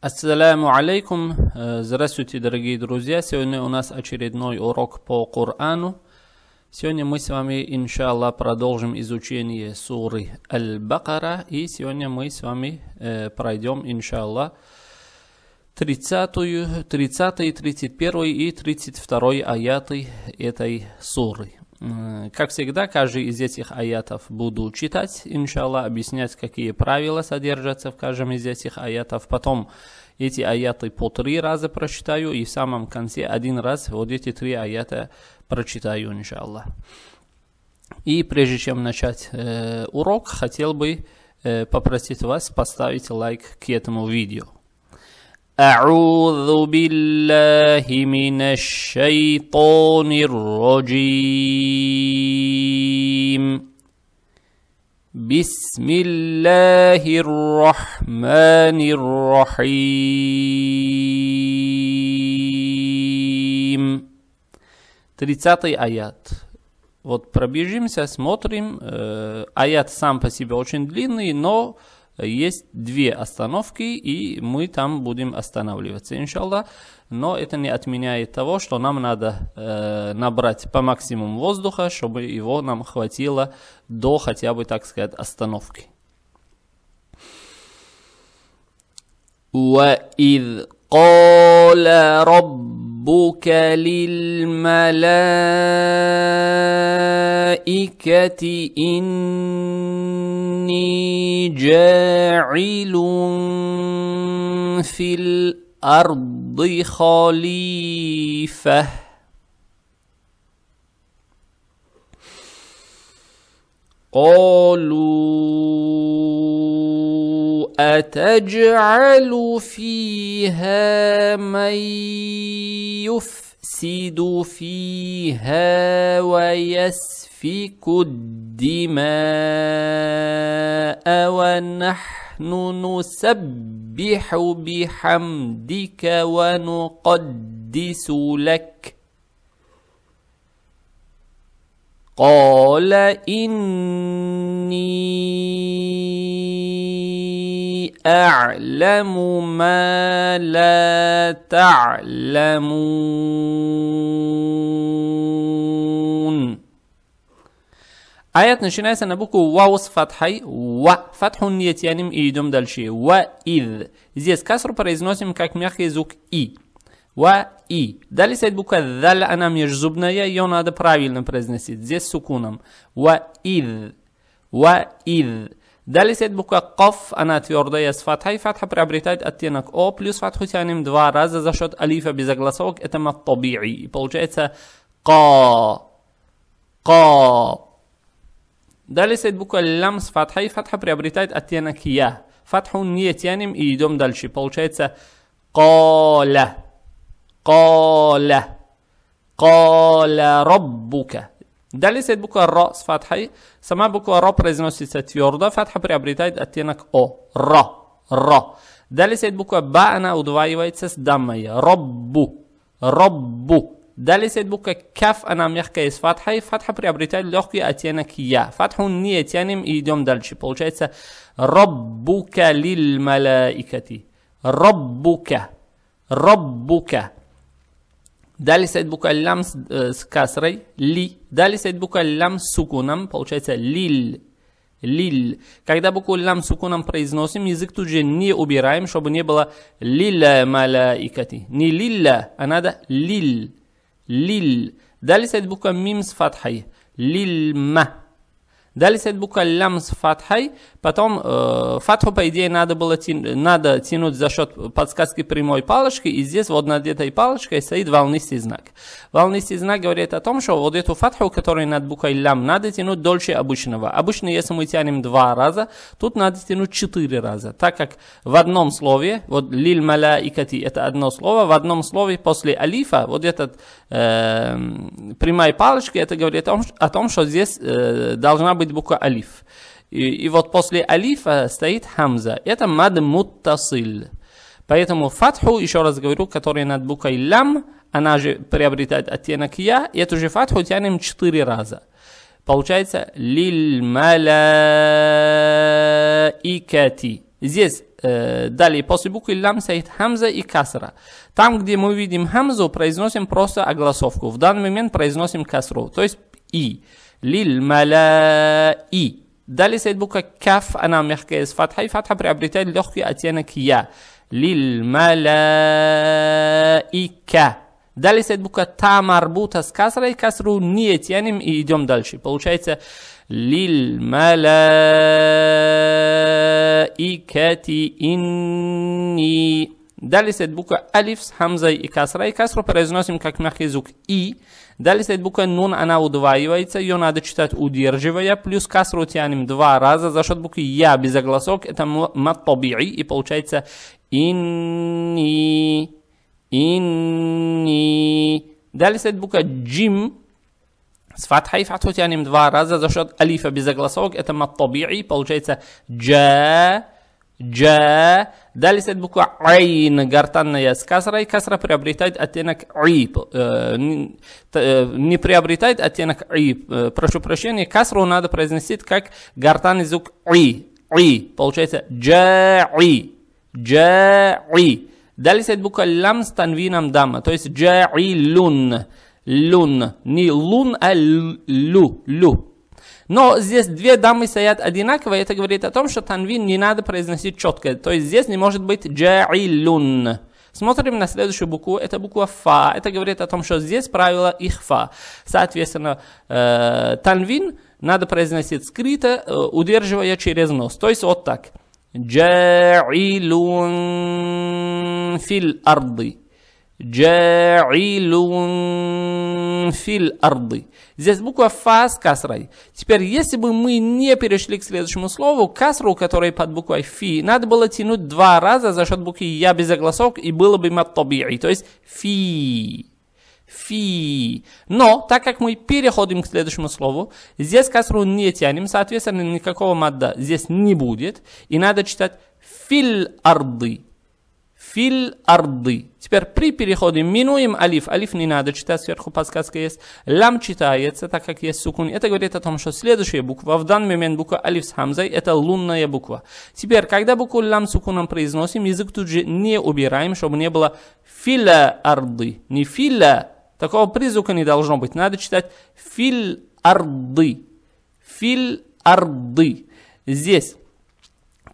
Ассаламу алейкум. Э, здравствуйте, дорогие друзья. Сегодня у нас очередной урок по Корану. Сегодня мы с вами, иншаллах, продолжим изучение суры Аль-Бакара. И сегодня мы с вами э, пройдем, иншаллах, 30, 30, 31 и 32 аяты этой суры. Э, как всегда, каждый из этих аятов буду читать, иншаллах, объяснять, какие правила содержатся в каждом из этих аятов. Потом эти аяты по три раза прочитаю и в самом конце один раз вот эти три аята прочитаю, иншаллах. И прежде чем начать э, урок, хотел бы э, попросить вас поставить лайк к этому видео. أعوذ بالله من الشيطان الرجيم بسم الله الرحمن الرحيم 30 آيات Вот пробежимся, смотрим. Э, аят сам по себе очень длинный, но есть две остановки, и мы там будем останавливаться, иншаллах. Но это не отменяет того, что нам надо э, набрать по максимуму воздуха, чтобы его нам хватило до хотя бы, так сказать, остановки. وإذ قال ربك للملائكة الملائكة إني جاعل في الأرض خليفة قالوا أتجعل فيها من يفسد فيها ويس كد الدماء ونحن نسبح بحمدك ونقدس لك قال إني أعلم ما لا تعلمون начинается на букву واو с фатхой, ва, фатху не тянем и идем дальше. Ва ид. Здесь касру произносим как мягкий звук и. Ва и. Далее стоит буква даль, она межзубная, ее надо правильно произносить. Здесь с сукуном. Ва ид. Ва ид. Далее стоит буква Каф, она твердая с фатхой. Фатха приобретает оттенок О, плюс фатху тянем два раза за счет алифа без огласовок. Это мат И получается Ка. Ка. Далее стоит буква лям с фатхой, и фатха приобретает оттенок я. Фатху не тянем и идем дальше. Получается коля, коля, коля роббука. Далее стоит буква ро с фатхой. Сама буква ро произносится твердо, фатха приобретает оттенок о. Ро, ро. Далее стоит буква ба, она удваивается с даммой. Роббу, роббу. Далее стоит буква каф, она мягкая из фатхой. Фатха приобретает легкий оттенок я. Фатху не тянем и идем дальше. Получается Роббука лил малаикати. Роббука. Роббука. Далее стоит буква лям с, э, с касрой. Ли. Далее стоит буква лям с сукуном. Получается лиль. Лиль. Когда букву лям сукуном произносим, язык тут же не убираем, чтобы не было лилля малаикати. Не лилля, а надо лиль. لل دال سيد بوكا ميمس فتحية للمه Далее стоит буква лям с фатхой, потом э, фатху, по идее, надо было тянуть, надо тянуть за счет подсказки прямой палочки, и здесь вот над этой палочкой стоит волнистый знак. Волнистый знак говорит о том, что вот эту фатху, которая над буквой лям, надо тянуть дольше обычного. Обычно, если мы тянем два раза, тут надо тянуть четыре раза, так как в одном слове, вот лиль маля и кати, это одно слово, в одном слове после алифа, вот этот э, прямая палочка, это говорит о том, о том что здесь э, должна быть будет буква алиф. И, и вот после алифа стоит хамза. Это мад муттасиль. Поэтому фатху, еще раз говорю, которая над буквой лям, она же приобретает оттенок я, и эту же фатху тянем четыре раза. Получается лиль малаикати. Здесь э, далее после буквы лям стоит хамза и касра. Там, где мы видим хамзу, произносим просто огласовку. В данный момент произносим касру, то есть и. للملائي دالي سيد بوكا كاف أنا ميخكيز فتحي فتحة بريابريتاي لوخي أتيانا كيا للملائكة دالي سيد بوكا تا مربوطة с كسرой كسرو нет يعني ايديوم دالشي дальше للملائكة إني دالي سيد بوكا ألف حمزة хамзой и касрой كاك произносим اي Далее стоит буква нун, она удваивается, ее надо читать удерживая, плюс касру тянем два раза за счет буквы я без огласок, это матабири, и получается инни, инни. Далее стоит буква джим, с фатхой фатху тянем два раза за счет алифа без огласок, это матабири, получается джа, Джа. Далее стоит буква Айн, гортанная с касрой. Касра приобретает оттенок И. Не приобретает оттенок И. Прошу прощения, касру надо произнести, как гортанный звук И. И. Получается Джа-И. Джа-И. Далее стоит буква лам с танвином дама, то есть джаилун. Лун. Не лун, а лю. Лю. Но здесь две дамы стоят одинаковые, это говорит о том, что танвин не надо произносить четко. То есть здесь не может быть джаилун. Смотрим на следующую букву. Это буква фа. Это говорит о том, что здесь правило ихфа. Соответственно, э, танвин надо произносить скрыто, э, удерживая через нос. То есть вот так. Джаилун фил арды. Джаилун фил арды. Здесь буква фа с касрой. Теперь, если бы мы не перешли к следующему слову, касру, который под буквой фи, надо было тянуть два раза за счет буквы я без огласок, и было бы маттаби'и, то есть фи. Фи. Но, так как мы переходим к следующему слову, здесь касру не тянем, соответственно, никакого мадда здесь не будет, и надо читать фил арды. Фил арды. Теперь при переходе минуем алиф. Алиф не надо читать, сверху подсказка есть. лам, читается, так как есть сукун. Это говорит о том, что следующая буква, в данный момент буква алиф с хамзой, это лунная буква. Теперь, когда букву лям сукуном произносим, язык тут же не убираем, чтобы не было филя арды. Не филя, такого призвука не должно быть. Надо читать филь арды. Филь арды. Здесь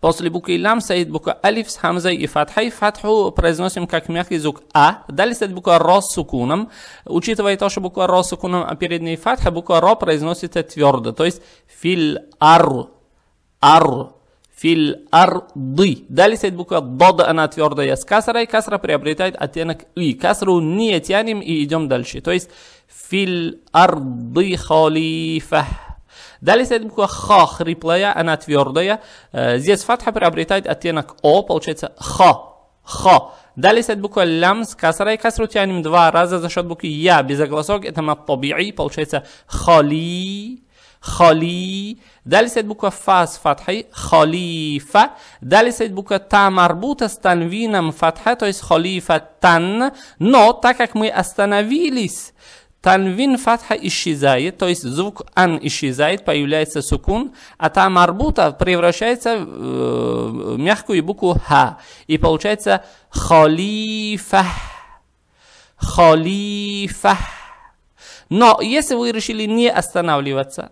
После буквы лам стоит буква алиф с хамзой и фатхой. Фатху произносим как мягкий звук а. Далее стоит буква ро с сукуном. Учитывая то, что буква ро с сукуном, а перед ней фатха, буква ро произносится твердо. То есть фил ар. Ар фил ар ды, Далее стоит буква дод, она твердая с касрой, касра приобретает оттенок и. Касру не тянем и идем дальше. То есть фил ар ды халифа. Далее следует буква ха хриплая, она твердая. Здесь фатха приобретает оттенок о, получается ха. Ха. Далее стоит буква лям с касрой. Касру тянем два раза за счет буквы я без огласок. Это маттаби'i, получается хали. خالی دل سید بوکا فاس فتحی халифа. Далее سید بوکا та, марбута, с تنویном фатха то есть халифа тан, но так как мы остановились Танвин фатха исчезает, то есть звук ан исчезает, появляется сукун, а та марбута превращается в э, мягкую букву ха. И получается халифа. Халифа. Но если вы решили не останавливаться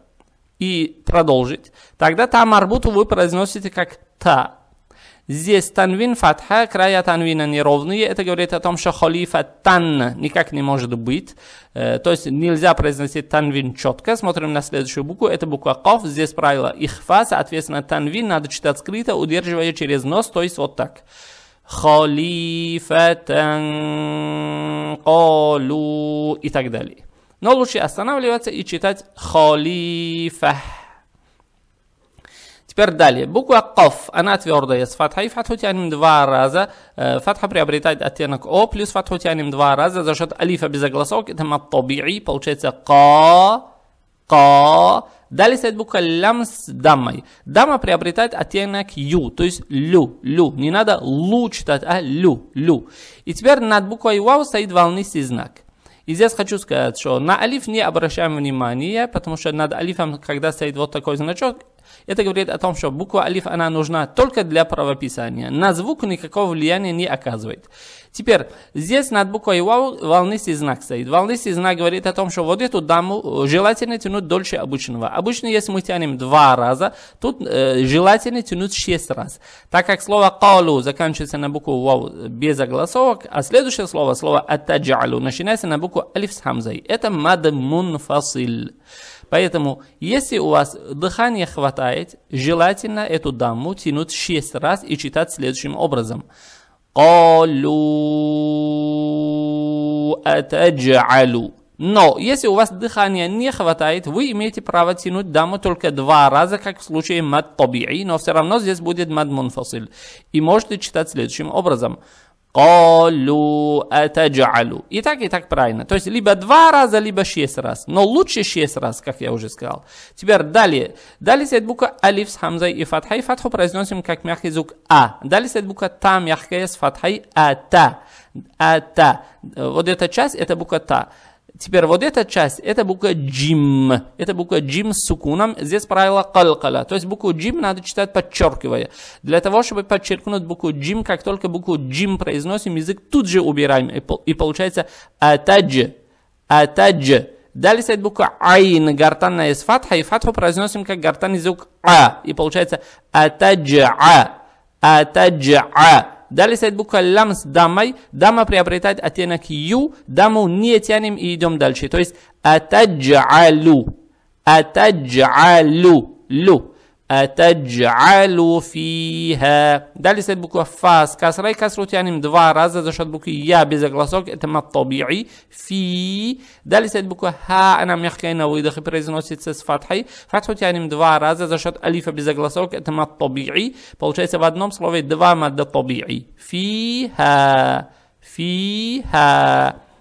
и продолжить, тогда та марбуту вы произносите как та. Здесь танвин фатха, края танвина неровные. Это говорит о том, что халифа тан никак не может быть. Э, то есть нельзя произносить танвин четко. Смотрим на следующую букву. Это буква ков. Здесь правило ихфа. Соответственно, танвин надо читать скрыто, удерживая через нос. То есть вот так. Халифатан колу и так далее. Но лучше останавливаться и читать халифа. Теперь далее. Буква КОФ, она твердая с фатхой. Фатху тянем два раза. Э, фатха приобретает оттенок О, плюс фатху тянем два раза за счет алифа без огласок. Это маттаби'i, получается КА, КА. Далее стоит буква лям с дамой. Дама приобретает оттенок ю, то есть лю, лю. Не надо лу читать, а лю, лю. И теперь над буквой вау стоит волнистый знак. И здесь хочу сказать, что на алиф не обращаем внимания, потому что над алифом, когда стоит вот такой значок, это говорит о том, что буква алиф, она нужна только для правописания. На звук никакого влияния не оказывает. Теперь, здесь над буквой вау волнистый знак стоит. Волнистый знак говорит о том, что вот эту даму э, желательно тянуть дольше обычного. Обычно, если мы тянем два раза, тут э, желательно тянуть шесть раз. Так как слово «калу» заканчивается на букву вау без огласовок, а следующее слово, слово «атаджалу» начинается на букву алиф с хамзой. Это мадмун фасиль. Поэтому, если у вас дыхания хватает, желательно эту дамму тянуть 6 раз и читать следующим образом. Но если у вас дыхания не хватает, вы имеете право тянуть даму только два раза, как в случае мад таби'и, но все равно здесь будет мад мунфасиль. И можете читать следующим образом. Колю это джалю. И так, и так правильно. То есть, либо два раза, либо шесть раз. Но лучше шесть раз, как я уже сказал. Теперь далее. Далее стоит буква алиф с хамзой и фатхой. Фатху произносим как мягкий звук а. Далее стоит буква та мягкая с фатхой ата. Ата. Э, вот эта часть, это буква та. Теперь вот эта часть, это буква джим. Это буква джим с сукуном. Здесь правило калкала. То есть букву джим надо читать подчеркивая. Для того, чтобы подчеркнуть букву джим, как только букву джим произносим, язык тут же убираем. И получается атадж. Атадж. Далее стоит буква айн, гортанная из фатха, и фатху произносим как гартанный звук а, и получается атаджа, атаджа. Далее стоит буква лям с дамой. Дама приобретает оттенок ю. Даму не тянем и идем дальше. То есть атаджалю. Атаджалю. Лю. تجعل فيها دالي سيد بكو فاس كسرة كسرة يعني مدفار هذا زشت بكو يا بيزا غلاسوك اتما الطبيعي في دالي سيد بكو ها انا ميخكينا ويدخي بريزنوسي تسس فتحي فتحوت يعني مدفار هذا زشت أليفة بيزا غلاسوك اتما الطبيعي получается в نوم слове два مادة طبيعي فيها فيها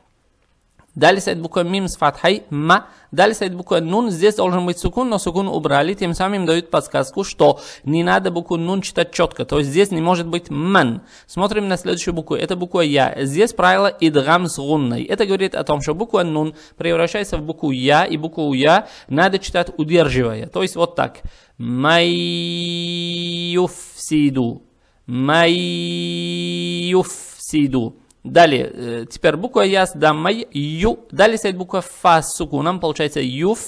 Далее стоит буква мим с фатхой ма. Далее стоит буква нун. Здесь должен быть сукун, но сукун убрали. Тем самым дают подсказку, что не надо букву нун читать четко. То есть здесь не может быть ман. Смотрим на следующую букву. Это буква я. Здесь правило идгам с гунной. Это говорит о том, что буква нун превращается в букву я. И букву я надо читать удерживая. То есть вот так. Майюфсиду. Майюфсиду. Далее, э, теперь буква яс, да май ю. Далее стоит буква фа с сукуном, получается юф.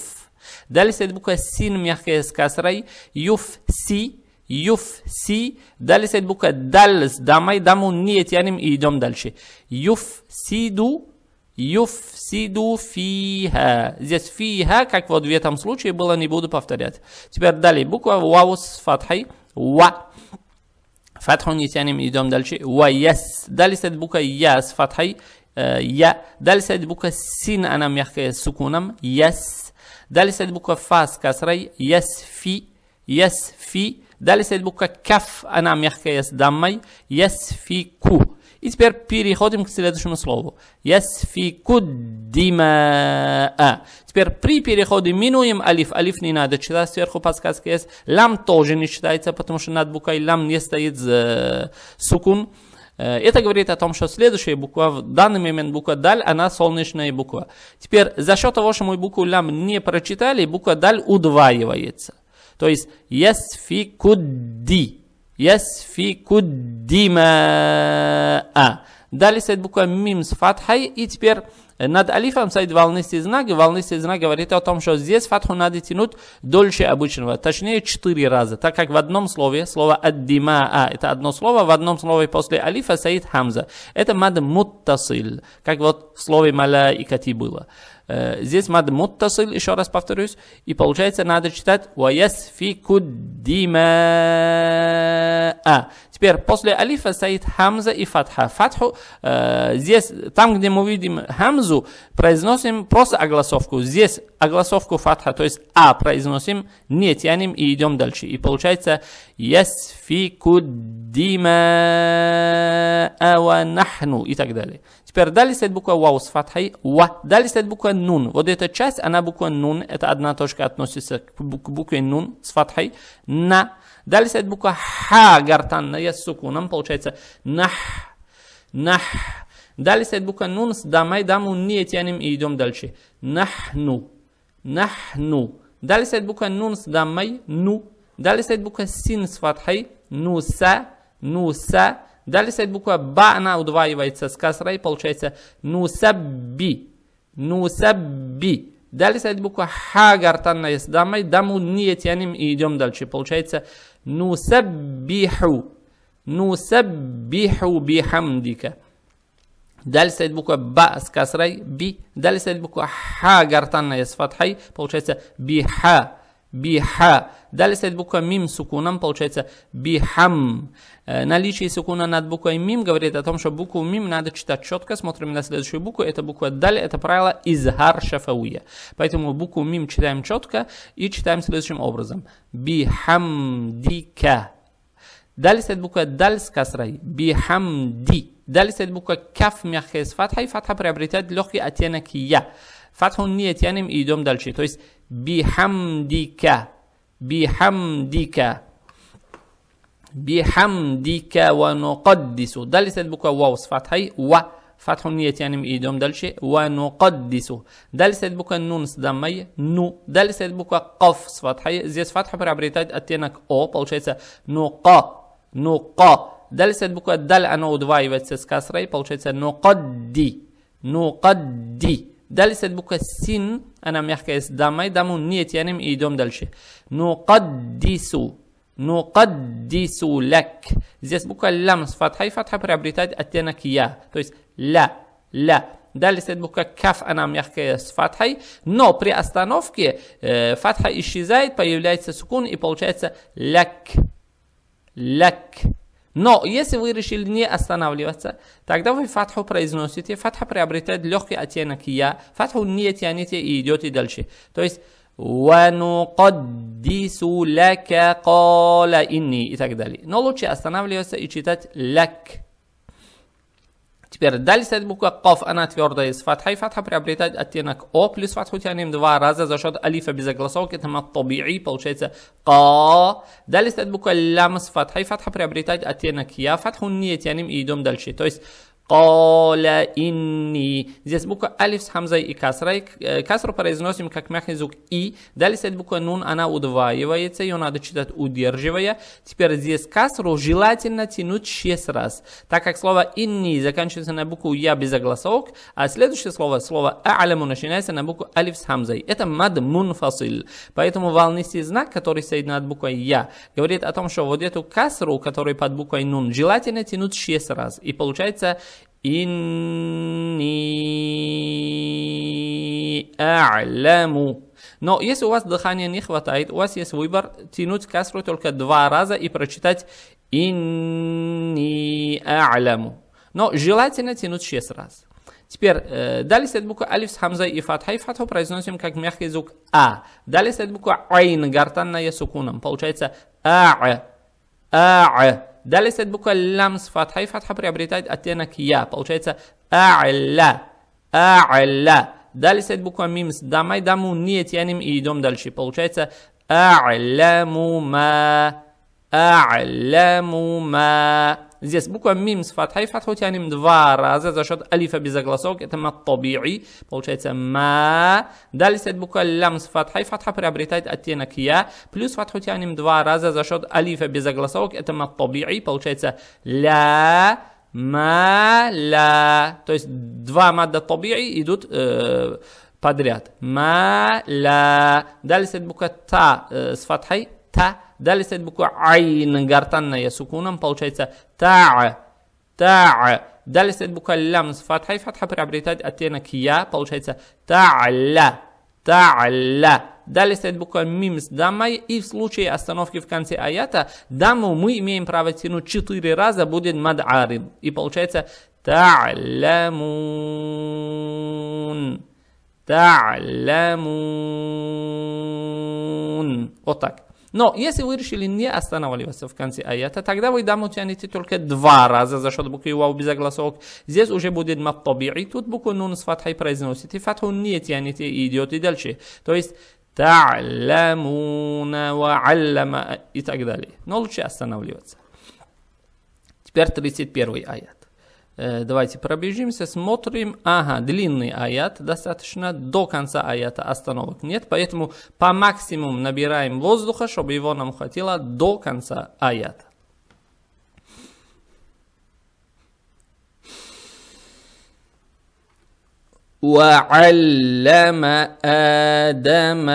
Далее стоит буква син, мягкая с касрой, юф, си, юф, си. Далее стоит буква даль с дамой, даму не тянем и идем дальше. Юф, сиду, юф, сиду, фиха. Здесь фиха, как вот в этом случае было, не буду повторять. Теперь далее буква вау с фатхой, ва. فتح يتانم إدام دلشي ويس دلست بوك يس فتحي آه، يا دلست بوك سين أنا ميخ سكونم يس دلست بوك فاس كسري يس في يس في دلست بوك كف أنا ميخ يس دمي يس في كو И теперь переходим к следующему слову. Ясфику димаа. Теперь при переходе минуем алиф. Алиф не надо читать, сверху подсказка есть. Лам тоже не считается, потому что над буквой лам не стоит э, сукун. Э, это говорит о том, что следующая буква, в данный момент буква даль, она солнечная буква. Теперь за счет того, что мы букву лям не прочитали, буква даль удваивается. То есть ясфикудди. Ясфику димаа. Далее стоит буква мим с фатхой. И теперь э, над алифом стоит волнистый знак. И волнистый знак говорит о том, что здесь фатху надо тянуть дольше обычного. Точнее, четыре раза. Так как в одном слове, слово аддимаа, это одно слово, в одном слове после алифа стоит хамза. Это мад муттасиль. Как вот в слове и маляикати было. Э, здесь надо муттасил, еще раз повторюсь. И получается, надо читать ваясфикуддима. Теперь после алифа стоит хамза и фатха. Фатху э, здесь, там, где мы видим хамзу, произносим просто огласовку. Здесь огласовку фатха, то есть а произносим, не тянем и идем дальше. И получается ясфику дима ава нахну и так далее. Теперь далее стоит буква вау с фатхой, ва. Далее стоит буква нун. Вот эта часть, она буква нун, это одна точка относится к букве нун с фатхой. На Далее ну». «Ну «ну стоит буква ха гортанная с сукуном, получается нах, нах. Далее стоит буква нун с дамой, даму не тянем и идем дальше. Нахну, нахну. Далее стоит буква нун с дамой, ну. Далее стоит буква син с фатхой, нуса, нуса. Далее стоит буква ба, она удваивается с касрой, получается нусабби, нусабби. Далее стоит буква ха гортанная с дамой, даму не тянем и идем дальше. Получается نسبح نسبح بحمدك دال سيد بوكو با اس كسري بي دال سيد بوكو حا قرطان يس فتحي получается بحا биха. Далее стоит буква мим с сукуном, получается бихам. Э, наличие сукуна над буквой мим говорит о том, что букву мим надо читать четко. Смотрим на следующую букву. Это буква даль, это правило изгар шафауя. Поэтому букву мим читаем четко и читаем следующим образом. Бихамдика. Далее стоит буква даль с касрой. ди Далее стоит буква каф мягкая с фатхой. Фатха приобретает легкий оттенок я. Фатху не тянем и идем дальше. То есть بحمدك بحمدك بحمدك ونقدس دلت البكوة واو صفات فتحي و فتح النية يعني مئيدهم دلشي ونقدس سيد البكوة نون صدامي نو دل سيد البكوة قف زي زيس فتح برابريتات اتينك او بل получается نقا نقا دل سيد البكوة دل انا ودواي ветсес касрей получается نقدي نقدي دل سيد البكوة سين انا ميحكى اس دامي دامو نيت يعني ايدوم دالشي نقدس نقدس لك زيس بوكا لمس فتحة فتحة برابريتاد اتينك يا تو لا لا دال سيد بوكا كاف انا ميحكى اس فتحة نو بري استانوفكي آه، فتحة اشي زايد появляется سكون и получается لك لك Но если вы решили не останавливаться, тогда вы фатху произносите, фатха приобретает легкий оттенок я, фатху не тяните и идете дальше. То есть وَنُقَدِّسُ لَكَ قَالَ إِنِّي и так далее. Но лучше останавливаться и читать лак Теперь далее стоит буква Ков, она твердая с фатхой. Фатха приобретает оттенок О, плюс фатху тянем два раза за счет алифа без огласовки, там от табии, получается Ка. Далее стоит буква Лям с фатхой. Фатха приобретает оттенок Я, фатху не тянем и идем дальше. То есть Коля инни. Здесь буква алиф с хамзой и касрой. Э, касру произносим как мягкий звук и. Далее стоит буква нун, она удваивается, ее надо читать удерживая. Теперь здесь касру желательно тянуть 6 раз, так как слово инни заканчивается на букву я без огласок, а следующее слово, слово а'аляму начинается на букву алиф с хамзой. Это мад мун фасиль. Поэтому волнистый знак, который стоит над буквой я, говорит о том, что вот эту касру, которая под буквой нун, желательно тянуть 6 раз. И получается «Инни а'ляму». Но если у вас дыхания не хватает, у вас есть выбор тянуть касру только два раза и прочитать «Инни а'ляму». Но желательно тянуть шесть раз. Теперь, э, далее стоит буква алиф с хамзой и фатхой. Фатху произносим как мягкий звук а. Далее стоит буква айн, гортанная сукуном. Получается а, а, а. Далее стоит буква лям с фатхой. Фатха приобретает оттенок я. Получается а'ля. А'ля. Далее стоит буква мим с дамой. Даму не тянем и идем дальше. Получается а'ляму ма. А'ляму ма. Здесь буква мим с фатхой, фатху тянем два раза за счет алифа без огласок, это маттаби'i, получается ма. Далее стоит буква лям с фатхой, фатха приобретает оттенок я, плюс фатху тянем два раза за счет алифа без огласок, это маттаби'i, получается ля. Маля. То есть два мадда таби'i идут э, подряд. Маля. Далее стоит буква та э, с фатхой та. Далее стоит буква айн, гортанная, с получается та, та. Далее стоит буква лям с фатхой, фатха приобретает оттенок я, получается та'ля, та'ля. Далее стоит буква мим с дамой, и в случае остановки в конце аята даму мы имеем право тянуть четыре раза, будет мад'арид. И получается та'лямун, та'лямун. Вот так. Но если вы решили не останавливаться в конце аята, тогда вы даму тяните только два раза за счет буквы вау без огласок. Здесь уже будет маттабири, тут букву нун с фатхой произносите, фатху не тяните и идете дальше. То есть таламуна وعلم и так далее. Но лучше останавливаться. Теперь 31 аят. Э, давайте пробежимся, смотрим. Ага, длинный аят достаточно, до конца аята остановок нет, поэтому по максимуму набираем воздуха, чтобы его нам хватило до конца аята. وعلم ادم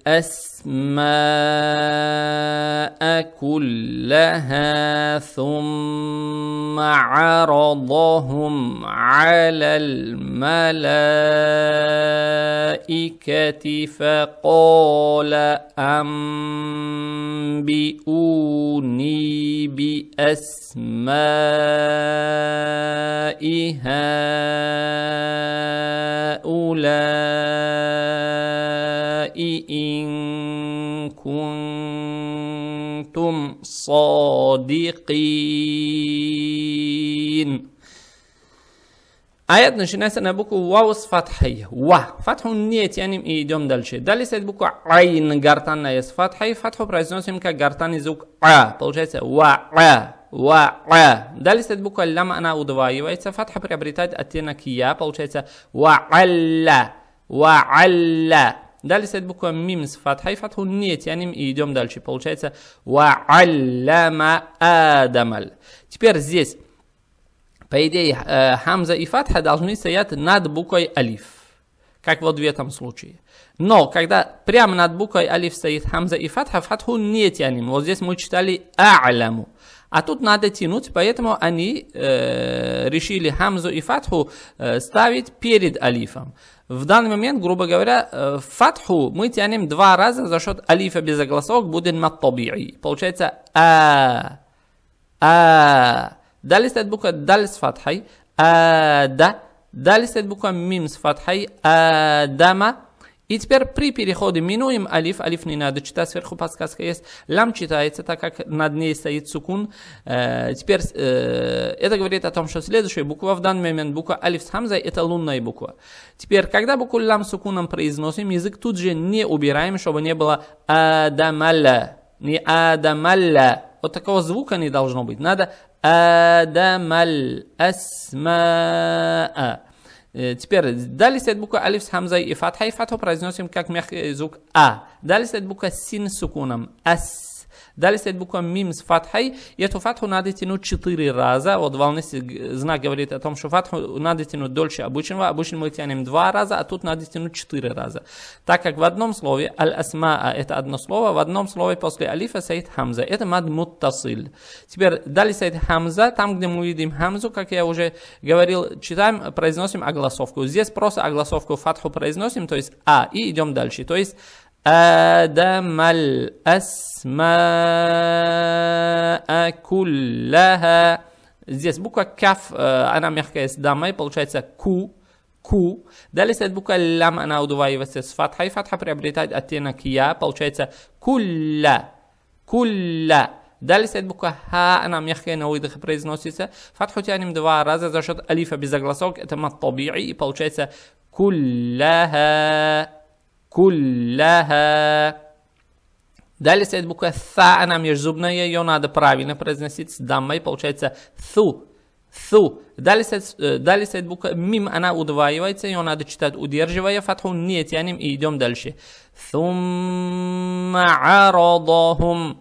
الاسماء كلها ثم عرضهم على الملائكه فقال انبئوني باسماء هؤلاء إن كنتم صادقين آيات نشي ناسا نبوكو واو فتحي و فتح النية يعني إيديوم دلشي سيد بوكو عين قرطان نايس فتحي فتحو يمكا كقرطان زوك ع طوشيسة و ва а. Далее стоит буква лям, она удваивается. Фатха приобретает оттенок я, получается ва алла, ва алла. Далее стоит буква мим с фатхой, фатху не тянем и идем дальше. Получается ва аллама адамаль. Теперь здесь, по идее, э, хамза и фатха должны стоять над буквой алиф, как вот в этом случае. Но когда прямо над буквой алиф стоит хамза и фатха, фатху не тянем. Вот здесь мы читали а'ламу. А тут надо тянуть, поэтому они э, решили хамзу и фатху э, ставить перед алифом. В данный момент, грубо говоря, э, фатху мы тянем два раза за счет алифа без огласок, будет маттаби'и. Получается а а Далее стоит буква даль с фатхой, а да. Далее стоит буква мим с фатхой, а дама. И теперь при переходе минуем алиф. Алиф не надо читать, сверху подсказка есть. Лам читается, так как над ней стоит сукун. Э, теперь э, это говорит о том, что следующая буква в данный момент, буква алиф с хамзой, это лунная буква. Теперь, когда букву лам сукуном произносим, язык тут же не убираем, чтобы не было адамалля. Не адамалля. Вот такого звука не должно быть. Надо адамаль асмаа. Э, теперь, далее стоит буква алиф с хамзой и фатхой. Фатху произносим как мягкий звук а. Далее стоит буква син с сукуном. Ас. Далее стоит буква мим с фатхой, и эту фатху надо тянуть четыре раза, вот волнистый знак говорит о том, что фатху надо тянуть дольше обычного, обычно мы тянем два раза, а тут надо тянуть четыре раза. Так как в одном слове аль-асмаа это одно слово, в одном слове после алифа стоит хамза, это мад муттасиль. Теперь далее стоит хамза, там где мы видим хамзу, как я уже говорил, читаем, произносим огласовку. Здесь просто огласовку фатху произносим, то есть а, и идем дальше. То есть آدم الأسماء كلها Здесь буква каф, э, она мягкая с дамой, получается ку, ку. Далее стоит буква лям, она удваивается с фатхой. Фатха приобретает оттенок я, получается кулля, кулля. Далее стоит буква Х, она мягкая на выдохе произносится. Фатху тянем два раза за счет алифа без загласок, это мат и получается кулляха. Куляха. Далее стоит буква «са», она межзубная, ее надо правильно произносить с даммой, получается «су». Су. Далее стоит, далее стоит буква мим, она удваивается, ее надо читать удерживая, фатху не тянем и идем дальше. Сумма арадахум.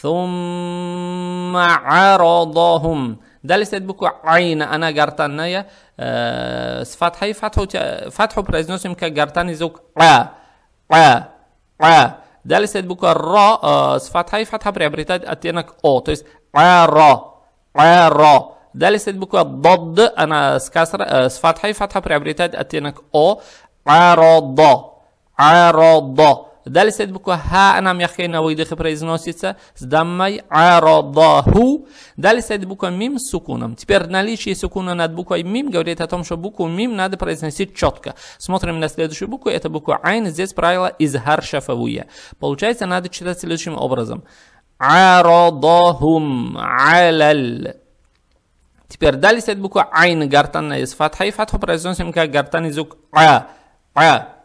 Сумма арадахум. دل دلست بکو عین آنها گرتن نه آه، صفت های فتحو فتحو پرزنوسیم که گرتن زوک ع ع ع دلست بکو را آه، صفت های فتح پریبریتاد اتینک او تو است ع را ع را دل دلست بکو ضد انا سكسر صفات آه، حي فتحه بريبريتاد اتينك آ عرض عرض Далее стоит буква Ха, «а» нам мягкая на выдохе произносится с даммой Арадаху. Далее стоит буква Мим с сукуном. Теперь наличие сукуна над буквой Мим говорит о том, что букву Мим надо произносить четко. Смотрим на следующую букву, это буква Айн, здесь правило из Харшафавуя. Получается, надо читать следующим образом. Арадахум аляль. Теперь далее стоит буква Айн, гортанная из фатха, и фатху произносим как гортан из А. А.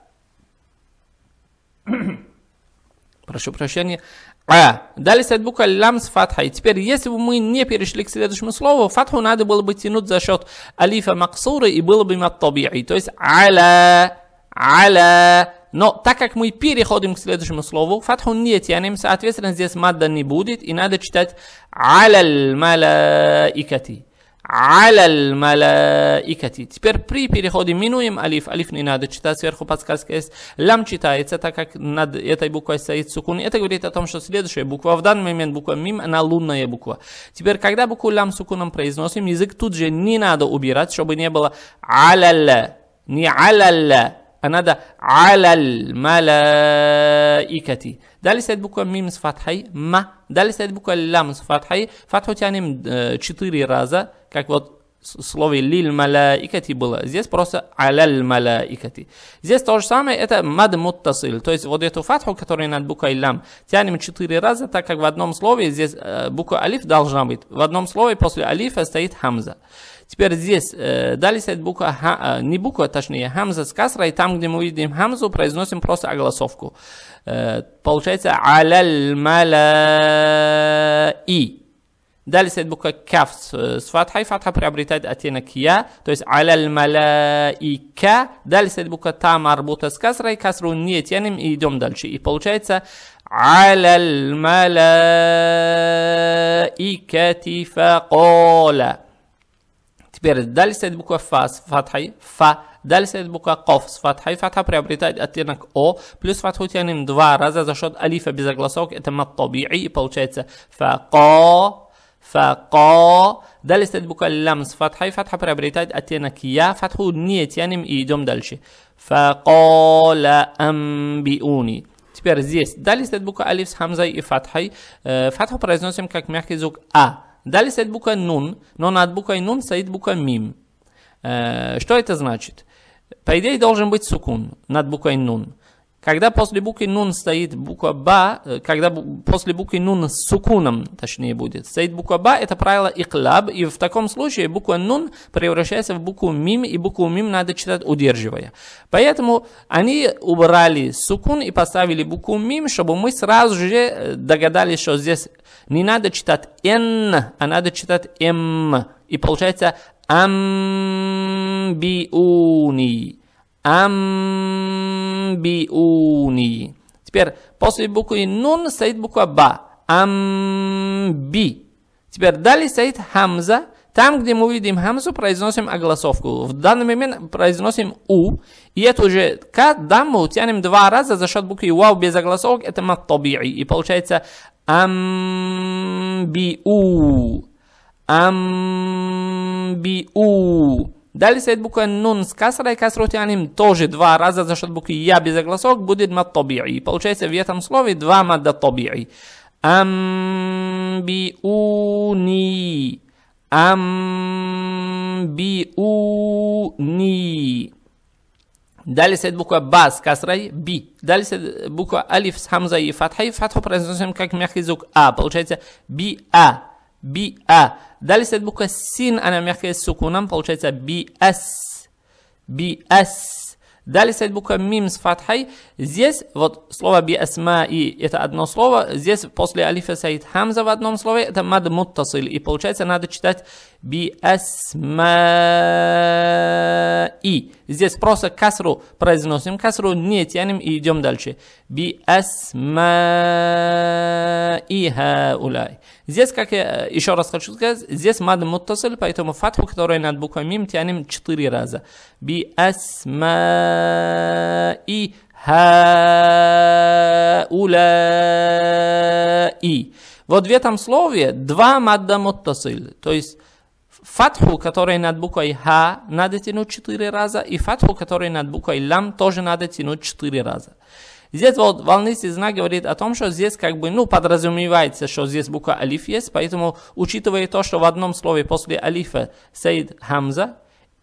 Прошу прощения. А. Далее стоит буква лям с фатхой. Теперь, если бы мы не перешли к следующему слову, фатху надо было бы тянуть за счет алифа максуры и было бы маттаби'и. То есть аля, аля. Но так как мы переходим к следующему слову, фатху не тянем, соответственно, здесь мадда не будет, и надо читать аляль малаикати аляль-малаикати. Теперь при переходе минуем алиф. Алиф не надо читать сверху подсказка есть. Лям читается, так как над этой буквой стоит сукун. Это говорит о том, что следующая буква, в данный момент буква мим, она лунная буква. Теперь, когда букву лям сукуном произносим, язык тут же не надо убирать, чтобы не было алялля. Не алялля а надо аляль малаикати. Далее стоит буква мим с фатхой, ма. Далее стоит буква лям с фатхой. Фатху тянем э, четыре раза, как вот слове лиль малаикати было. Здесь просто аляль малаикати. Здесь то же самое, это мад муттасил. То есть вот эту фатху, которая над буквой лям, тянем четыре раза, так как в одном слове здесь э, буква алиф должна быть. В одном слове после алифа стоит хамза. Теперь здесь э, далее стоит буква, ха, э, не буква, а точнее, хамза с касрой. Там, где мы видим хамзу, произносим просто огласовку. Э, получается аляль маля и. Далее стоит буква каф с, э, с фатхой. Фатха приобретает оттенок я, то есть аляль малаика. Далее стоит буква та марбута с касрой. Касру не тянем и идем дальше. И получается على الملائكة فقال теперь даль стоит буква фа с фатхой, фа, даль стоит буква коф с фатхой, фатха приобретает оттенок о, плюс фатху тянем два раза за счет алифа без огласок, это мат и получается фа ко, فقا دل استد фатха اللمس فتحي فتحة برابريتاد أتينك يا فتحو نيت يعني إيدوم دلشي فقال أنبئوني Теперь здесь. Далее стоит буква Алиф с Хамзой и Фатхой. Э, фатху произносим, как мягкий звук А. Далее стоит буква нун, но над буквой нун стоит буква мим. Что это значит? По идее должен быть сукун над буквой нун. Когда после буквы нун стоит буква ба, э, когда после буквы нун с сукуном, точнее будет, стоит буква ба, это правило иклаб, и в таком случае буква нун превращается в букву мим, и букву мим надо читать удерживая. Поэтому они убрали сукун и поставили букву мим, чтобы мы сразу же э, догадались, что здесь не надо читать н, а надо читать м. «эм». И получается амбиуни. Амбиуни. Теперь после буквы нун стоит буква ба. Амби. Теперь далее стоит хамза. Там, где мы видим хамзу, произносим огласовку. В данный момент произносим у. И это уже к даму тянем два раза за счет буквы вау без огласовок. Это маттаби'i. И получается амбиу. Амбиу. Дали след буква нун с касрой, касру тянем тоже два раза за счет буквы я без огласок будет мат тобири. Получается в этом слове два мадда тобири. Амбиуни. Амбиуни. Далее стоит буква Ба с касрой, Би. Далее стоит буква Алиф с хамзой и фатхой. Фатху произносим как мягкий звук А. Получается Би А биа. Далее стоит буква син, она а мягкая с сукуном, получается биас. Биас. Далее стоит буква мим с фатхой. Здесь вот слово биасма и это одно слово. Здесь после алифа стоит хамза в одном слове, это мад муттасиль. И получается надо читать биасмаи. Здесь просто касру произносим, касру не тянем и идем дальше. Биасмаи хауляй. Здесь, как я э, еще раз хочу сказать, здесь мад муттасиль, поэтому фатху, которая над буквой мим, тянем четыре раза. Биасмаи Вот В этом слове два мадда муттасиль, то есть Фатху, который над буквой Ха, надо тянуть четыре раза, и фатху, который над буквой Лам, тоже надо тянуть четыре раза. Здесь вот волнистый знак говорит о том, что здесь как бы, ну, подразумевается, что здесь буква Алиф есть, поэтому, учитывая то, что в одном слове после Алифа стоит Хамза,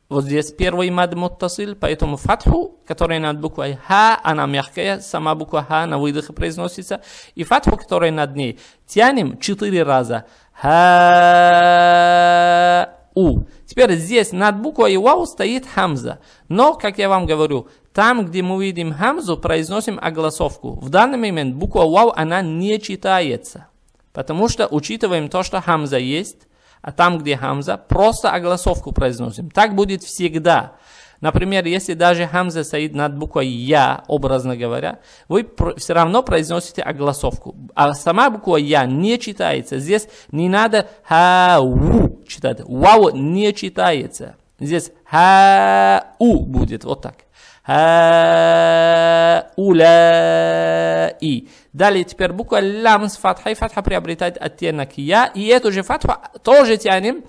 вот здесь первый мад муттасил, поэтому фатху, которая над буквой ха, она мягкая, сама буква ха на выдохе произносится, и фатху, которая над ней, тянем четыре раза. Ха у. Теперь здесь над буквой Вау стоит Хамза. Но, как я вам говорю, там, где мы видим Хамзу, произносим огласовку. В данный момент буква Вау, она не читается. Потому что учитываем то, что Хамза есть, а там, где Хамза, просто огласовку произносим. Так будет всегда. Например, если даже хамза стоит над буквой «я», образно говоря, вы все равно произносите огласовку. А сама буква «я» не читается. Здесь не надо «хау» читать. «Вау» не читается. Здесь «хау» будет вот так. и. Далее теперь буква лям с фатхой. Фатха приобретает оттенок я. И эту же фатху тоже тянем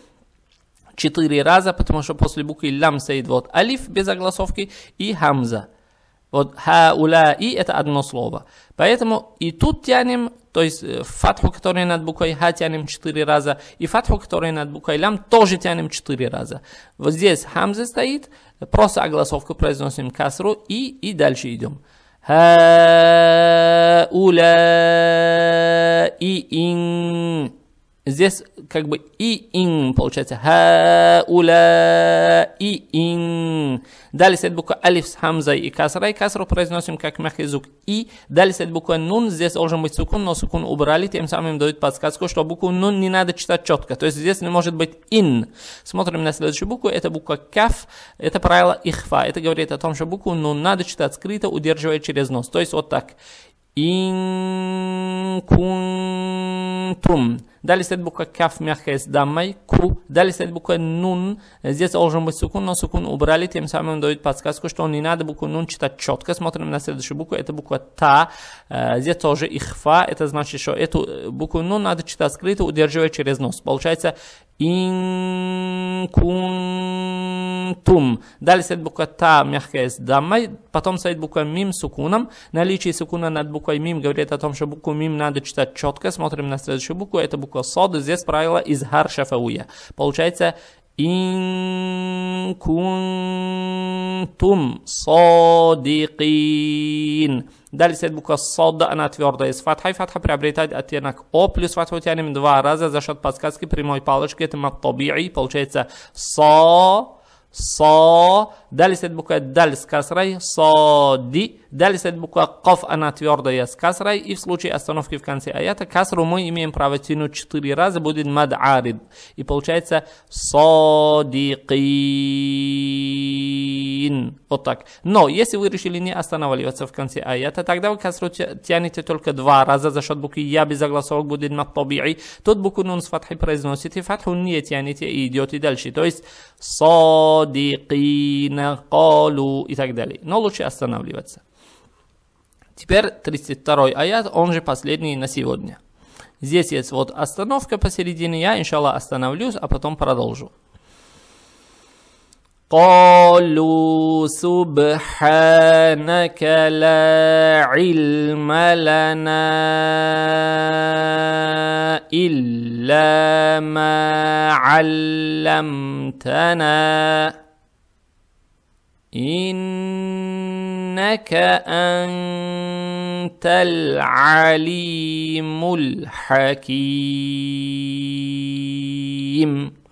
четыре раза, потому что после буквы лам стоит вот алиф без огласовки и хамза. Вот хауля и это одно слово. Поэтому и тут тянем, то есть э, фатху, который над буквой ха тянем четыре раза, и фатху, который над буквой лам тоже тянем четыре раза. Вот здесь хамза стоит, просто огласовку произносим касру и, и дальше идем. Хауля и ин. Здесь как бы и ин получается. Ха уля и ин. Далее стоит буква алиф с хамзой и касра. И касру произносим как мягкий звук и. Далее стоит буква нун. Здесь должен быть сукун, но сукун убрали. Тем самым дают подсказку, что букву нун не надо читать четко. То есть здесь не может быть ин. Смотрим на следующую букву. Это буква каф. Это правило ихфа. Это говорит о том, что букву нун надо читать скрыто, удерживая через нос. То есть вот так. Ин кун тум. Далее след буква каф мягкая с даммой, ку. Далее след буква нун. Здесь должен быть сукун, но сукун убрали, тем самым дают подсказку, что не надо букву нун читать четко. Смотрим на следующую букву, это буква та. Здесь тоже ихфа, это значит, что эту букву нун надо читать скрыто, удерживая через нос. Получается инкунтум. Далее стоит буква та мягкая с даммой, потом стоит буква мим с сукуном. Наличие сукуна над буквой мим говорит о том, что букву мим надо читать четко. Смотрим на следующую букву, это буква буква сод, здесь правило из шафауя. Получается «Ин кунтум садикин». Далее стоит буква «Сод», она твердая из фатха, и фатха приобретает оттенок «О», плюс фатху тянем два раза за счет подсказки прямой палочки, это маттаби'i, получается «Са», «Са», Далее стоит буква даль с касрой, соди. Далее стоит буква ков, она твердая с касрой. И в случае остановки в конце аята касру мы имеем право тянуть четыре раза, будет мад'арид. И получается содикин. Вот так. Но если вы решили не останавливаться в конце аята, тогда вы касру тянете только два раза за счет буквы я без огласовок будет маттаби'i. Тут букву нун с фатхи произносите, фатху не тянете и идете дальше. То есть содикин раббана, и так далее. Но лучше останавливаться. Теперь 32 аят, он же последний на сегодня. Здесь есть вот остановка посередине, я, иншалла, остановлюсь, а потом продолжу. قالوا سبحانك لا علم لنا إلا ما علمتنا إنك أنت العليم الحكيم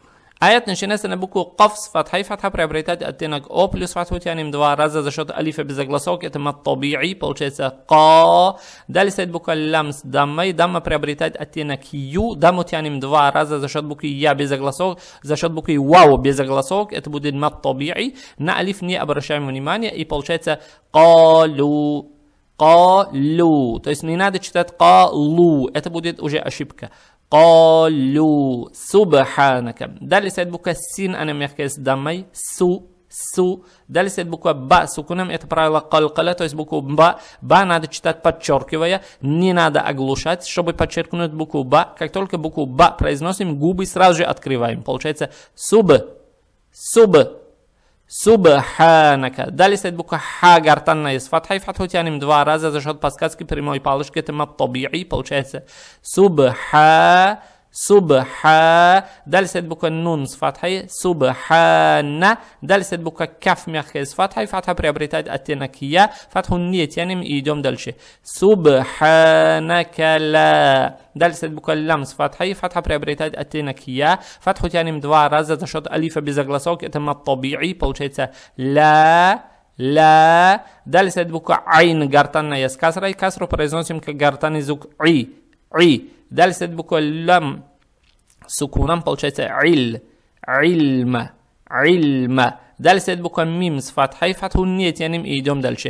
Ајат не шинесе на букву Каф с фатхај, фатха приобретает оттенок О, плюс фатху тянем два раза за счет алифа без огласовки, это маттаби'и, получается Ка. Далее стоит буква Лям с даммой, дамма приобретает оттенок Ю, дамму тянем два раза за счет буквы Я без огласовок, за счет буквы Вау без огласовок, это будет маттаби'и. На алиф не обращаем внимания и получается Калю. Калю. То есть не надо читать Калу, это будет уже ошибка. قالوا سبحانك Далее стоит буква син, она мягкая с дамой. Су, су. Далее стоит буква ба с укуном. Это правило калкала, то есть букву ба. Ба надо читать подчеркивая, не надо оглушать, чтобы подчеркнуть букву ба. Как только букву ба произносим, губы сразу же открываем. Получается суб, суб. Субханака. Далее стоит буква Х, гортанная из фатхой. Фатху тянем два раза за счет подсказки прямой палочки. Это маттаби'i. Получается Субха سبحا دل دلست بك النون سبحانا دل دلست بوكا كف مخيز فتحي فاتحة بريابريتاد التنكية فتح النيت يعني ايديوم دلشي سبحانك لا دل دلست بك اللمس فتحي فاتحة بريابريتاد التنكية فتحة يعني مدوا رازة تشط أليفة بزغلسوك اتم الطبيعي получается لا لا دل след بوكا عين гортанная с касрой касру بريزنسيم как زوك عي عي Далее стоит буква лям с укуном, получается иль, علم علم دال سيد بكون ميم صفات حي فتح النية يعني ايديوم دالش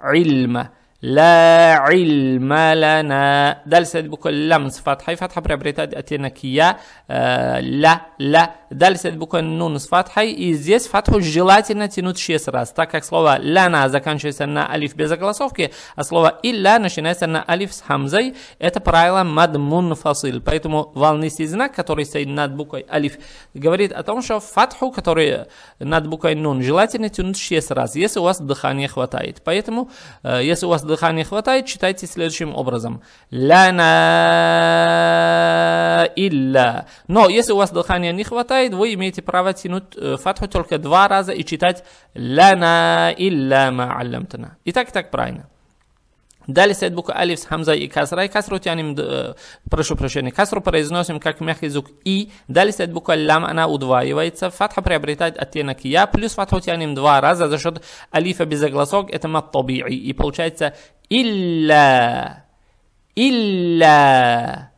علم لا علم لنا دال سيد بكون لم صفات حي فتح بريتا اتينا كيا آه لا لا Далее стоит буква нун с фатхой. И здесь фатху желательно тянуть 6 раз, так как слово ляна заканчивается на алиф без огласовки, а слово илля начинается на алиф с хамзой. Это правило мадмун фасиль. Поэтому волнистый знак, который стоит над буквой алиф, говорит о том, что фатху, который над буквой нун, желательно тянуть 6 раз, если у вас дыхания хватает. Поэтому, э, если у вас дыхания хватает, читайте следующим образом. Ляна илля. Но если у вас дыхания не хватает, читает, вы имеете право тянуть э, фатху только два раза и читать «Лана илля ма аллямтана». И так, и так правильно. Далее стоит буква алиф с хамзой и касра. И касру тянем, э, прошу прощения, касру произносим как мягкий звук и. Далее стоит буква лям, она удваивается. Фатха приобретает оттенок я, плюс фатху тянем два раза за счет алифа без огласок, это маттабии. И получается илля, илля.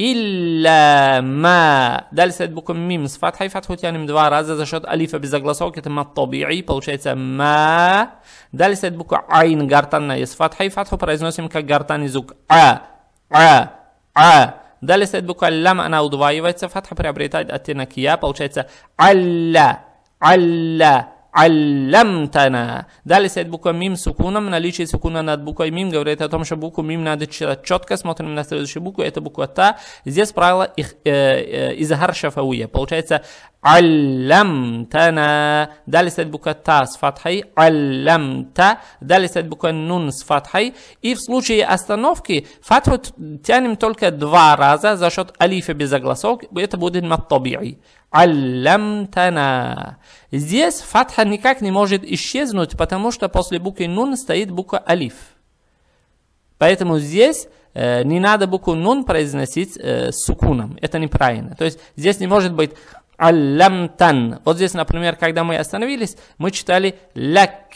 إلا ما Дальше стоит буква мим с фатхой. Фатху тянем два раза за счет алифа без загласовок. Это маттаби'и. Получается ма. Далее стоит буква айн гортанная с фатхой. Фатху произносим как гортанный звук. А. А. А. Далее стоит буква лям. Она удваивается. Фатха приобретает оттенок я. Получается алла. Алла аллямтана. Далее след буква мим с сукуном. Наличие сукуна над буквой мим говорит о том, что букву мим надо читать четко. Смотрим на следующую букву. Это буква та. Здесь правило их, э, э, изгар шафауя. Получается аллямтана. Далее след буква та с фатхой. Аллямта. Далее след буква нун с фатхой. И в случае остановки фатху тянем только два раза за счет алифа без огласок. Это будет маттаби'и. Аллямтана. Здесь фатха никак не может исчезнуть, потому что после буквы нун стоит буква алиф. Поэтому здесь э, не надо букву нун произносить э, сукуном. Это неправильно. То есть здесь не может быть аллямтан. Вот здесь, например, когда мы остановились, мы читали ляк,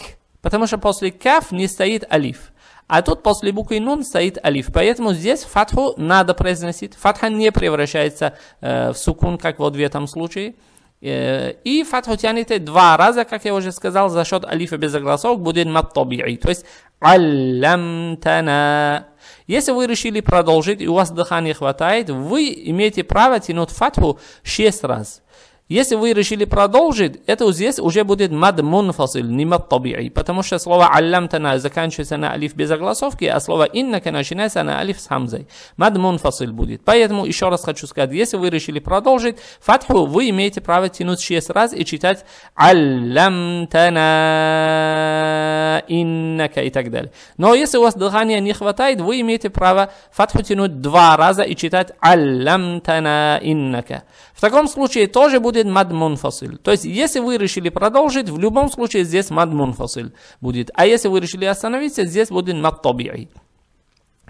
потому что после каф не стоит алиф. А тут после буквы нун стоит алиф. Поэтому здесь фатху надо произносить. Фатха не превращается э, в сукун, как вот в этом случае. Э, и фатху тянет два раза, как я уже сказал, за счет алифа без огласовок будет маттаби'и. То есть аллямтана. Если вы решили продолжить и у вас дыхание хватает, вы имеете право тянуть фатху шесть раз. Если вы решили продолжить, это здесь уже будет мад фасиль, не мад мадтаби'и, потому что слово аллямтана заканчивается на алиф без огласовки, а слово иннака начинается на алиф с хамзой. мад фасиль будет. Поэтому еще раз хочу сказать, если вы решили продолжить, фатху вы имеете право тянуть 6 раз и читать аллямтана иннака и так далее. Но если у вас дыхания не хватает, вы имеете право фатху тянуть два раза и читать аллямтана иннака таком случае тоже будет мад мунфасиль. То есть, если вы решили продолжить, в любом случае здесь мад мунфасиль будет. А если вы решили остановиться, здесь будет мад таби'и.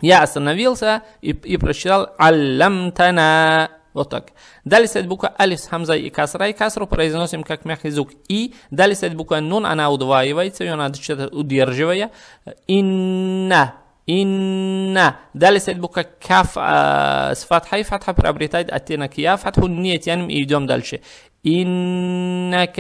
Я остановился и, и прочитал «Аллямтана». Вот так. Далее стоит буква Алиф с Хамзой и Касра. Касру произносим как мягкий звук И. Далее стоит буква Нун. Она удваивается, ее надо читать удерживая. Инна. Инна. Далее سيد بوكا كاف صفات حي فتحة پر أبريتايد أتينا كيا فتح نيت يعني إيجام دالشه إنك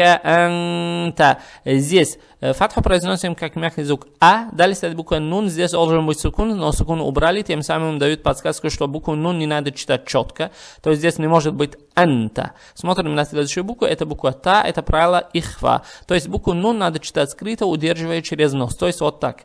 здесь فتحة произносим как мягкий звук А далее стоит буква Нун здесь должен быть сукун но сукун убрали тем самым дают подсказку что букву Нун не надо читать четко то есть здесь не может быть Анта смотрим на следующую букву это буква Та это правило Ихва то есть букву Нун надо читать скрыто удерживая через нос то есть вот так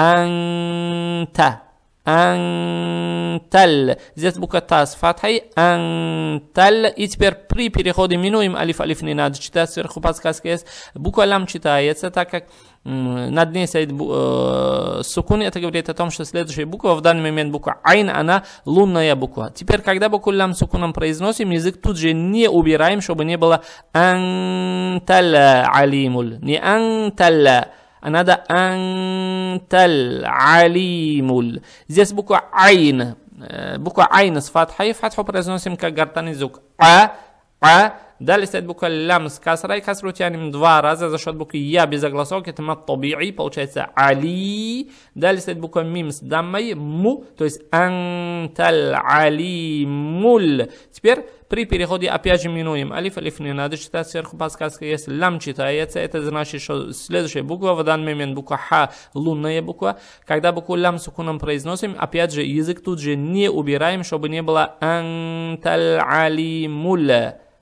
Анта, Анталь. Здесь буква Та с фатхой. Анталь. И теперь при переходе минуем алиф, алиф не надо читать. Сверху подсказка есть. Буква Лам читается, так как над ней стоит э, сукун, это говорит о том, что следующая буква, в данный момент буква Айн, она лунная буква. Теперь, когда букву лам сукуном произносим, язык тут же не убираем, чтобы не было анталь алимуль, не анталь another أنت العليم здесь буква عين буква عين с фатхой, фатху произносим как гортанный звук а, а, Далее стоит буква лям с касрой. Касру тянем два раза за счет буквы я без огласок. Это мат таби'и, получается али. Далее стоит буква мим с даммой му, то есть анталь али муль. Теперь при переходе опять же минуем алиф, алиф не надо читать сверху подсказка, если лям читается, это значит, что следующая буква, в данный момент буква ха, лунная буква, когда букву лям сукуном произносим, опять же язык тут же не убираем, чтобы не было анталь али муль.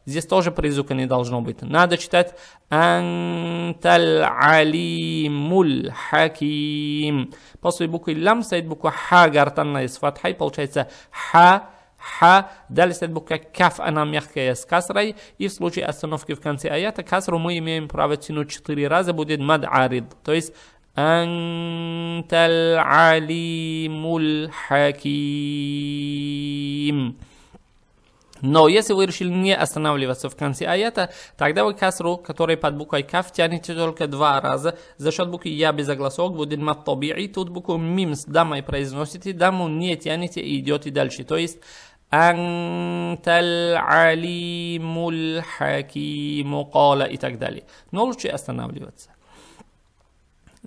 Здесь тоже призука не должно быть. Надо читать «Анталь алимуль хаким». После буквы «лям» стоит буква «ха» гортанная с фатхой. Получается «ха» ха, далее стоит буква каф, она мягкая с касрой, и в случае остановки в конце аята касру мы имеем право тянуть четыре раза, будет мад арид, то есть антал алимуль хаким. Но если вы решили не останавливаться в конце аята, тогда вы касру, который под буквой каф, тянете только два раза. За счет буквы я без огласок будет и Тут букву мим с дамой произносите, даму не тянете и идете дальше. То есть Анталь алимуль хакиму и так далее. Но лучше останавливаться.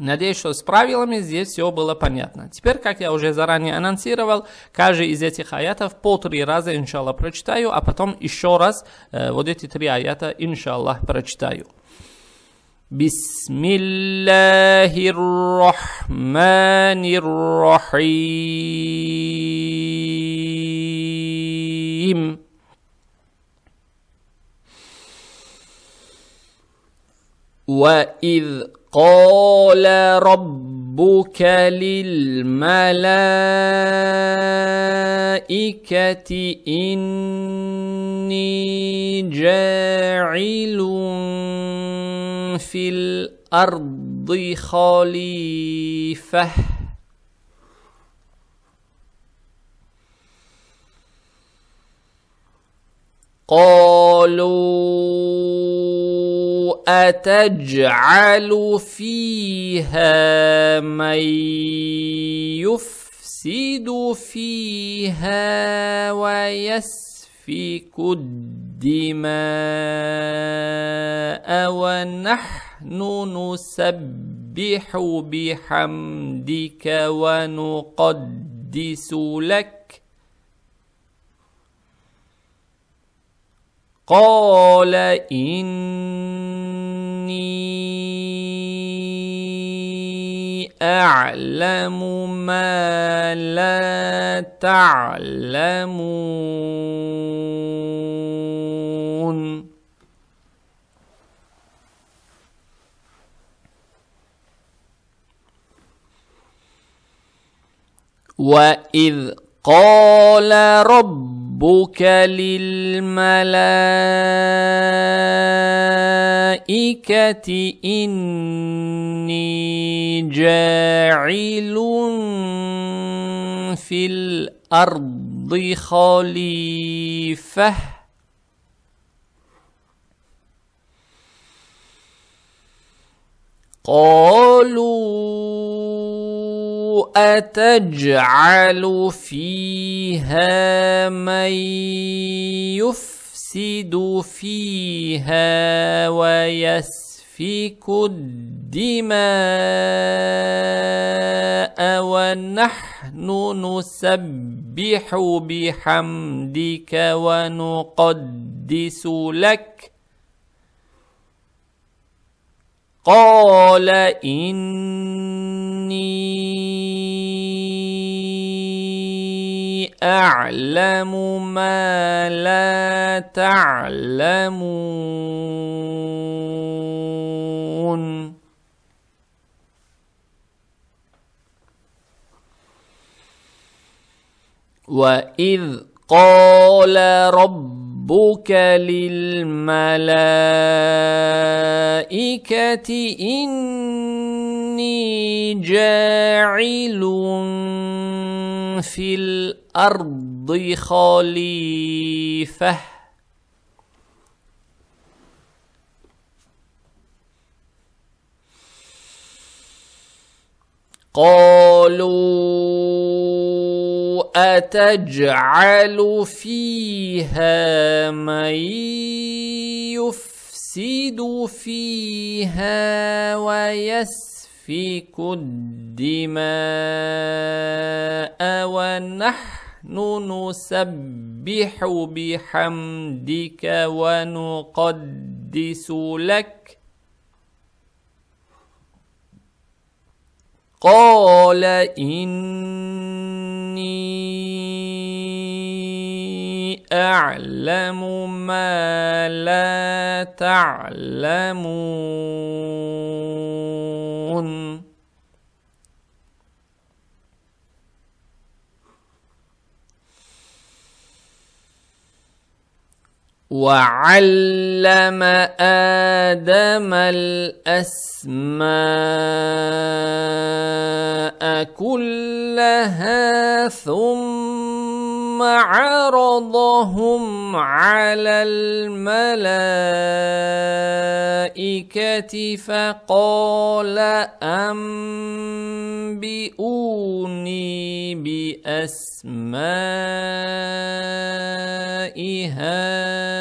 Надеюсь, что с правилами здесь все было понятно. Теперь, как я уже заранее анонсировал, каждый из этих аятов по три раза, иншаллах, прочитаю, а потом еще раз э, вот эти три аята, иншаллах, прочитаю. بسم الله الرحمن الرحيم وإذ قال ربك للملائكة إني جاعل في الأرض خليفة قالوا أتجعل فيها من يفسد فيها ويسفك الدماء ونحن نسبح بحمدك ونقدس لك قال إني أعلم ما لا تعلمون وإذ قال رب ربك للملائكة إني جاعل في الأرض خليفة قالوا أتجعل فيها من يفسد فيها ويسفك الدماء ونحن نسبح بحمدك ونقدس لك قال إني أعلم ما لا تعلمون وإذ قال رب ربك للملائكة إني جاعل في الأرض خليفة قالوا أتجعل فيها من يفسد فيها ويسفك الدماء ونحن نسبح بحمدك ونقدس لك قال إني أعلم ما لا تعلمون وعلم ادم الاسماء كلها ثم عرضهم على الملائكه فقال انبئوني باسماء هؤلاء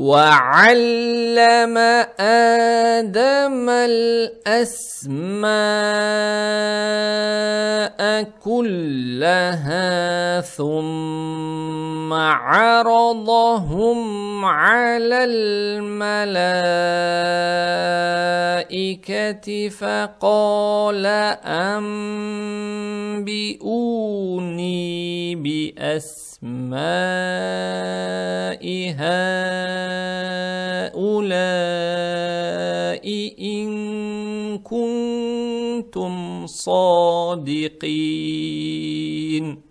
وعلم آدم الأسماء كلها ثم عرضهم على الملائكة فقال أنبئوني بأسماء أَسْمَاءِ هؤلاء إن كنتم صادقين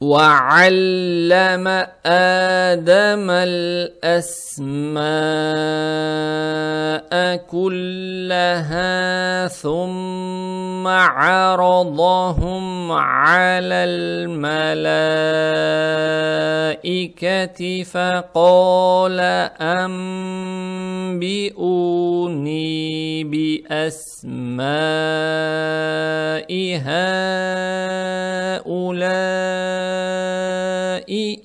وعلم ادم الاسماء كلها ثم عرضهم على الملائكه فقال انبئوني باسماء هؤلاء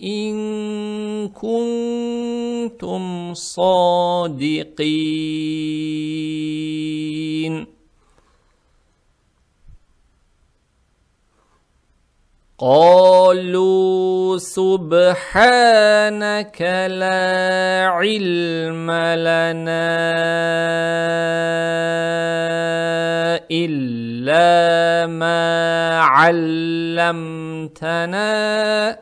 إن كنتم صادقين قالوا سبحانك لا علم لنا إلا ما علمنا ربنا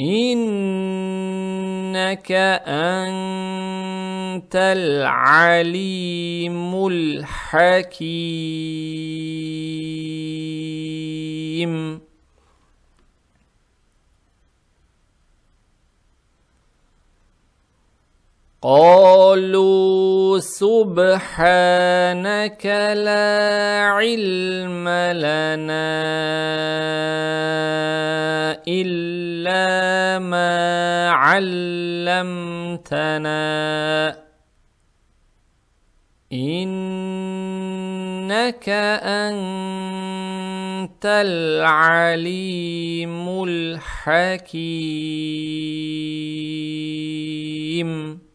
إنك أنت العليم الحكيم قالوا سبحانك لا علم لنا الا ما علمتنا انك انت العليم الحكيم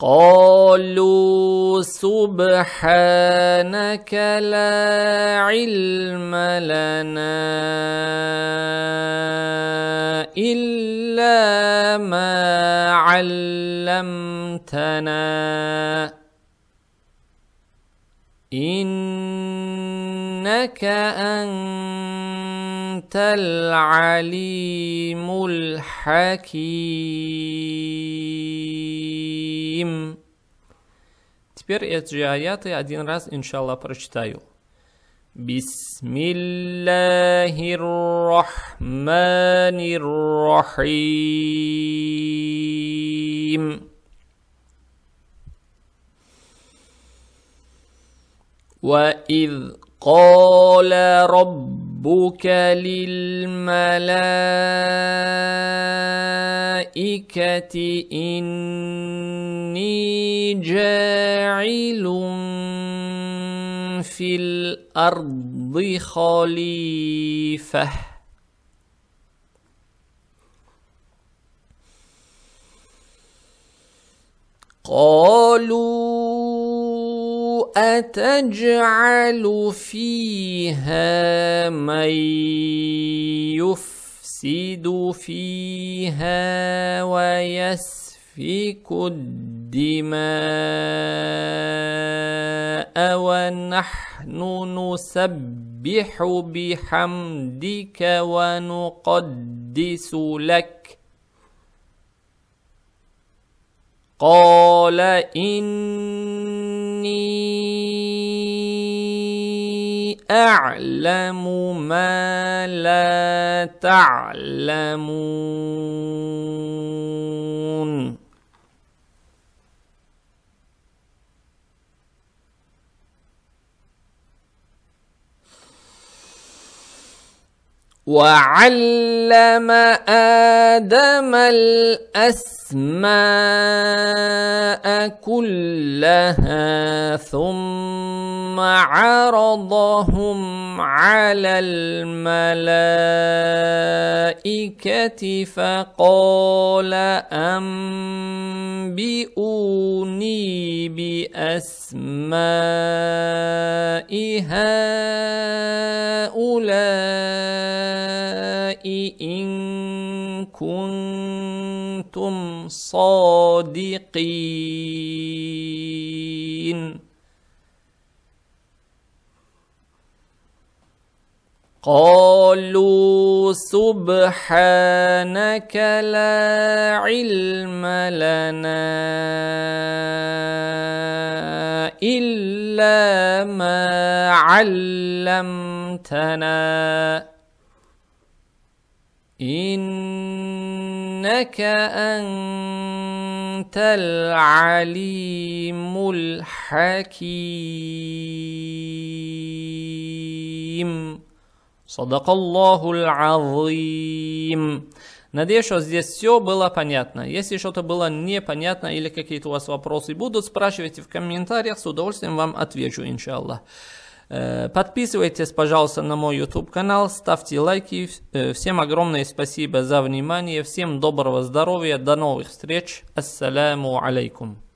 قالوا سبحانك لا علم لنا الا ما علمتنا إنك أنت العليم الحكيم Теперь эти аяты один раз, иншаллах, прочитаю. بسم الله الرحمن الرحيم واذ قال ربك للملائكه اني جاعل في الارض خليفه قالوا أتجعل فيها من يفسد فيها ويسفك الدماء ونحن نسبح بحمدك ونقدس لك قال إني أعلم ما لا تعلمون وعلم آدم الأسماء كلها ثم عرضهم على الملائكة فقال أنبئوني بأسماء هؤلاء إن كنتم صادقين قالوا سبحانك لا علم لنا الا ما علمتنا إنك أنت العليم الحكيم صدق الله العظيم Надеюсь, что здесь все было понятно. Если что-то было непонятно или какие-то у вас вопросы будут, спрашивайте в комментариях, с удовольствием вам отвечу, иншаллах. Э, подписывайтесь, пожалуйста, на мой YouTube канал, ставьте лайки. Э, всем огромное спасибо за внимание, всем доброго здоровья, до новых встреч. Ассаляму алейкум.